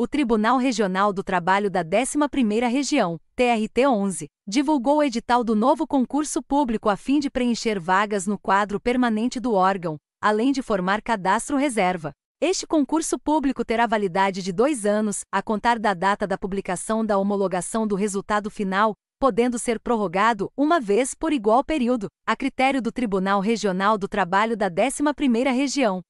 o Tribunal Regional do Trabalho da 11ª Região, TRT-11, divulgou o edital do novo concurso público a fim de preencher vagas no quadro permanente do órgão, além de formar cadastro reserva. Este concurso público terá validade de dois anos, a contar da data da publicação da homologação do resultado final, podendo ser prorrogado uma vez por igual período, a critério do Tribunal Regional do Trabalho da 11ª Região.